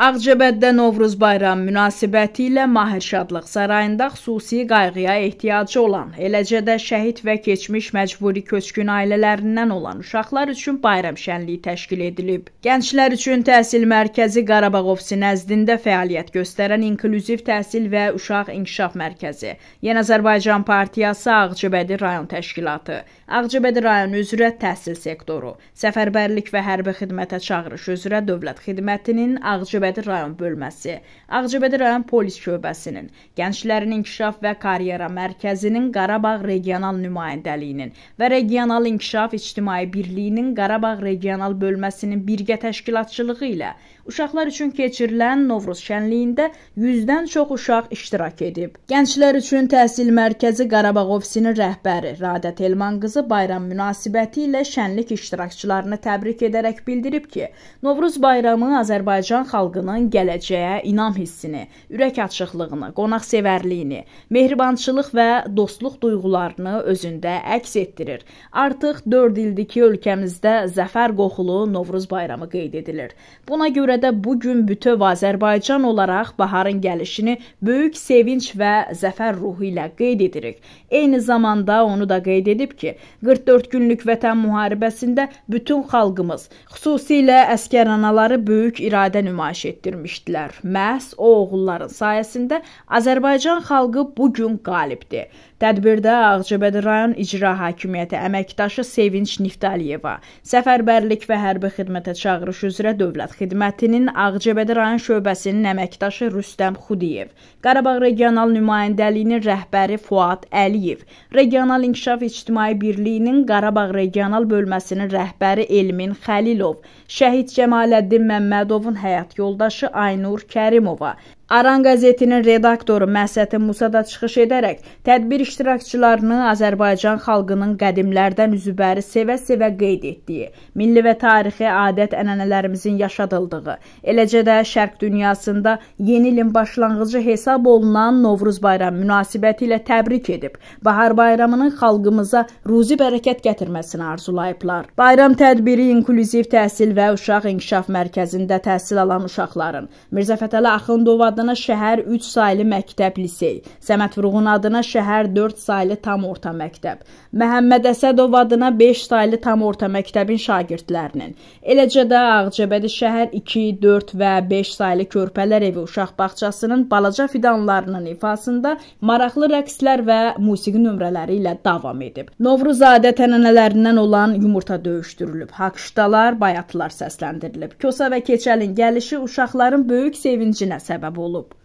Ağcabədə Novruz bayramı münasibəti ilə Mahir Şadlıq sarayında xüsusi qayğıya ehtiyacı olan, eləcə də şəhid və keçmiş məcburi köçkün ailələrindən olan uşaqlar üçün bayram şənliyi təşkil edilib. Gənclər üçün Təhsil Mərkəzi Qarabağ ofisi nəzdində fəaliyyət göstərən İnklüziv Təhsil və Uşaq İnkişaf Mərkəzi, Yeni Azərbaycan Partiyası Ağcabədi rayon təşkilatı, Ağcabədi rayonu üzrə təhsil sektoru, səfərbərlik və hərbi xidmətə çağırış üzrə Dövlət Xidmətinin Ağcabədi Ağcabədi rayon bölməsi, Ağcabədi rayon polis şöbəsinin, Gənclərin İnkişaf və Karyera Mərkəzinin Qarabağ regional nümayəndəliyinin və regional inkişaf ictimai birliyinin Qarabağ regional bölməsinin birgə təşkilatçılığı ilə Uşaqlar üçün keçirilən Novruz şənliyində 100-dən çox uşaq iştirak edib. Gənclər üçün Təhsil Mərkəzi Qarabağ ofisinin rəhbəri Radət Elman qızı bayram münasibəti ilə şənlik iştirakçılarını təbrik edərək bildirib ki, Novruz bayramı Azərbaycan xalqının gələcəyə inam hissini, ürək açıqlığını, qonaqsevərliyini, mehribançılıq və dostluq duyğularını özündə əks etdirir. Artıq 4 ildir ki, ölkəmizdə zəfər qoxulu Novruz bayramı qeyd edilir. Buna görə də bu gün bütöv Azərbaycan olaraq baharın gəlişini böyük sevinc və zəfər ruhu ilə qeyd edirik. Eyni zamanda onu da qeyd edib ki, 44 günlük vətən müharibəsində bütün xalqımız, xüsusilə əskər anaları böyük iradə nümayiş etdirmişdilər. Məhz o oğulların sayəsində Azərbaycan xalqı bu gün qalibdir. Tədbirdə Ağcabədi rayon icra hakimiyyəti əməkdaşı Sevinç Niftaliyeva, səfərbərlik və hərbi xidmətə çağırış üzrə Dövlət Xidmətinin MHP-nin Ağcabədi rayon şöbəsinin əməkdaşı Rüstəm Xudiyev, Qarabağ regional nümayəndəliyinin rəhbəri Fuad Əliyev, Regional İnkişaf İctimai Birliyinin Qarabağ regional bölməsinin rəhbəri Elmin Xəlilov, Şəhid Cəmaləddin Məmmədovun həyat yoldaşı Aynur Kərimova, Aran qəzetinin redaktoru Məhsətin Musa da çıxış edərək tədbir iştirakçılarını Azərbaycan xalqının qədimlərdən üzübəri sevə-sevə qeyd etdiyi, milli və tarixi adət-ənənələrimizin yaşadıldığı, eləcə də Şərq dünyasında yeni ilin başlanğıcı hesab olunan Novruz bayramı münasibəti ilə təbrik edib, bahar bayramının xalqımıza ruzi bərəkət gətirməsini arzulayıblar. Bayram tədbiri inklüziv təhsil və uşaq inkişaf mərkəzində təhsil alan uşaqların Mirzəfətəli Axundovadın adına şəhər 3 saylı məktəb lisey, Səməd Vurğun adına şəhər 4 saylı tam orta məktəb, Məhəmməd Əsədov adına 5 saylı tam orta məktəbin şagirdlərinin, eləcə də Ağcabədi şəhər 2, 4 və 5 saylı körpələr evi uşaq bağçasının balaca fidanlarının ifasında maraqlı rəqslər və musiqi nömrələri ilə davam edib. Novruz adət ənənələrindən olan yumurta döyüşdürülüb, haqşdalar, bayatlar səsləndirilib. Kosa və Keçəlin gəlişi uşaqların böyük sevincinə səbəb olub. olup